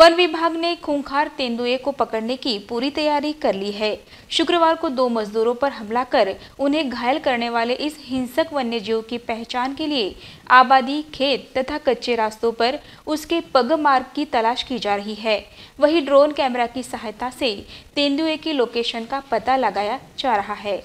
one विभाग ने खूंखार तेंदुए को पकड़ने की पूरी तैयारी कर ली है शुक्रवार को दो मजदूरों पर हमला कर उन्हें घायल करने वाले इस हिंसक वन्य जीव की पहचान के लिए आबादी खेत तथा कच्चे रास्तों पर उसके पग मार्ग की तलाश की जा रही है वही ड्रोन कैमरा की सहायता से तेंदुए की लोकेशन का पता लगाया जा रहा है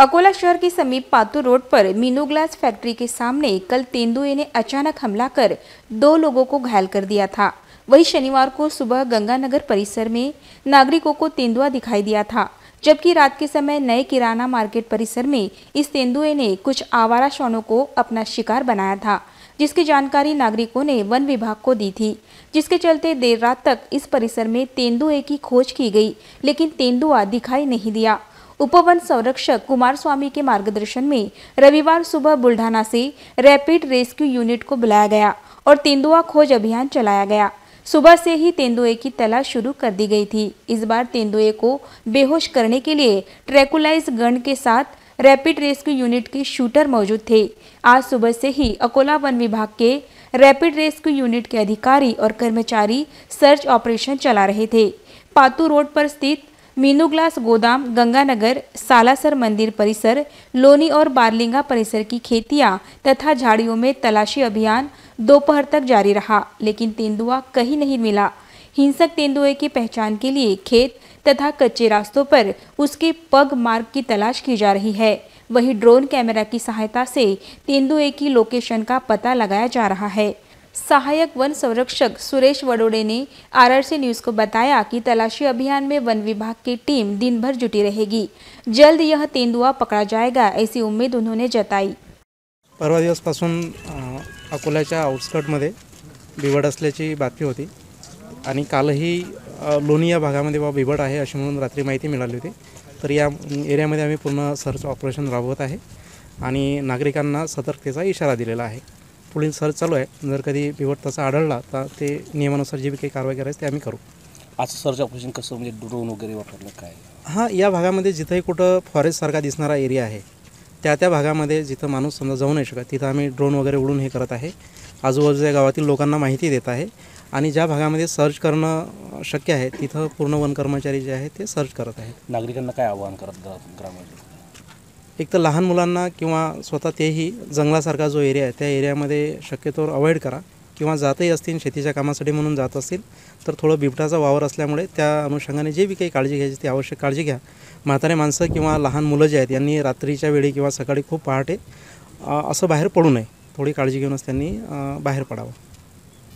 अकोला शहर के समीप पातू रोड पर मीनू ग्लास फैक्ट्री के सामने कल तेंदुए ने अचानक हमला कर दो लोगों को घायल कर दिया था वही शनिवार को सुबह गंगानगर परिसर में नागरिकों को तेंदुआ दिखाई दिया था जबकि रात के समय नए किराना मार्केट परिसर में इस तेंदुए ने कुछ आवारा श्वानों को अपना शिकार बनाया था जिसकी जानकारी नागरिकों ने वन विभाग को दी थी जिसके चलते देर रात तक इस परिसर में तेंदुए की खोज की गई लेकिन तेंदुआ दिखाई नहीं दिया उपवन संरक्षक कुमार स्वामी के मार्गदर्शन में रविवार सुबह बुल्ढाना से रैपिड रेस्क्यू यूनिट को बुलाया गया और तेंदुआ खोज अभियान चलाया गया सुबह से ही तेंदुए की तलाश शुरू कर दी गई थी इस बार तेंदुए को बेहोश करने के लिए ट्रैकुलाइज गन के साथ रैपिड रेस्क्यू यूनिट के शूटर मौजूद थे आज सुबह से ही अकोला वन विभाग के रैपिड रेस्क्यू यूनिट के अधिकारी और कर्मचारी सर्च ऑपरेशन चला रहे थे पातू रोड पर स्थित मीनू ग्लास गोदाम गंगानगर सालासर मंदिर परिसर लोनी और बारलिंगा परिसर की खेतियां तथा झाड़ियों में तलाशी अभियान दोपहर तक जारी रहा लेकिन तेंदुआ कहीं नहीं मिला हिंसक तेंदुए की पहचान के लिए खेत तथा कच्चे रास्तों पर उसके पग मार्ग की तलाश की जा रही है वहीं ड्रोन कैमरा की सहायता से तेंदुए की लोकेशन का पता लगाया जा रहा है सहायक वन संरक्षक सुरेश वडोड़े ने आर न्यूज को बताया कि तलाशी अभियान में वन विभाग की टीम दिन भर जुटी रहेगी जल्द यह तेंदुआ पकड़ा जाएगा ऐसी उम्मीद उन्होंने जताई परवा दिवसपासून अकोल्याच्या आउटस्कटमध्ये बिबट असल्याची बातमी होती आणि कालही लोणी या भागामध्ये बा बिबट आहे अशी म्हणून रात्री माहिती मिळाली होती तर या एरियामध्ये आम्ही पूर्ण सर्च ऑपरेशन राबवत आहे आणि नागरिकांना सतर्कतेचा इशारा दिलेला आहे पुढील सर्च चालू आहे जर कधी बिवट तसा आढळला तर ते नियमानुसार जे बी काही कारवाई करायची ते आम्ही करू आज सर्च ऑपरेशन कसं म्हणजे ड्रोन वगैरे वापरलं काय हां या भागामध्ये जिथंही कुठं फॉरेस्टसारखा दिसणारा एरिया आहे त्या त्या भागामध्ये जिथं माणूस समजा जाऊ नाही शकत तिथं आम्ही ड्रोन वगैरे उडून हे करत आहे आजूबाजूच्या गावातील लोकांना माहिती देत आहे आणि ज्या भागामध्ये सर्च करणं शक्य आहे तिथं पूर्ण वन कर्मचारी जे आहे ते सर्च करत आहेत नागरिकांना काय आवाहन करत ग्रामीण एक तर लहान मुलांना किंवा स्वतः तेही जंगलासारखा जो एरिया आहे त्या एरियामध्ये शक्यतोवर अवॉइड करा किंवा जातही असतील शेतीच्या कामासाठी म्हणून जात असतील तर थोडं बिबटाचा वावर असल्यामुळे त्या अनुषंगाने जे बी काही काळजी घ्यायची ती आवश्यक काळजी घ्या म्हातारे माणसं किंवा लहान मुलं जे आहेत यांनी रात्रीच्या वेळी किंवा सकाळी खूप पहाटे असं बाहेर पडू नये थोडी काळजी घेऊनच त्यांनी बाहेर पडावं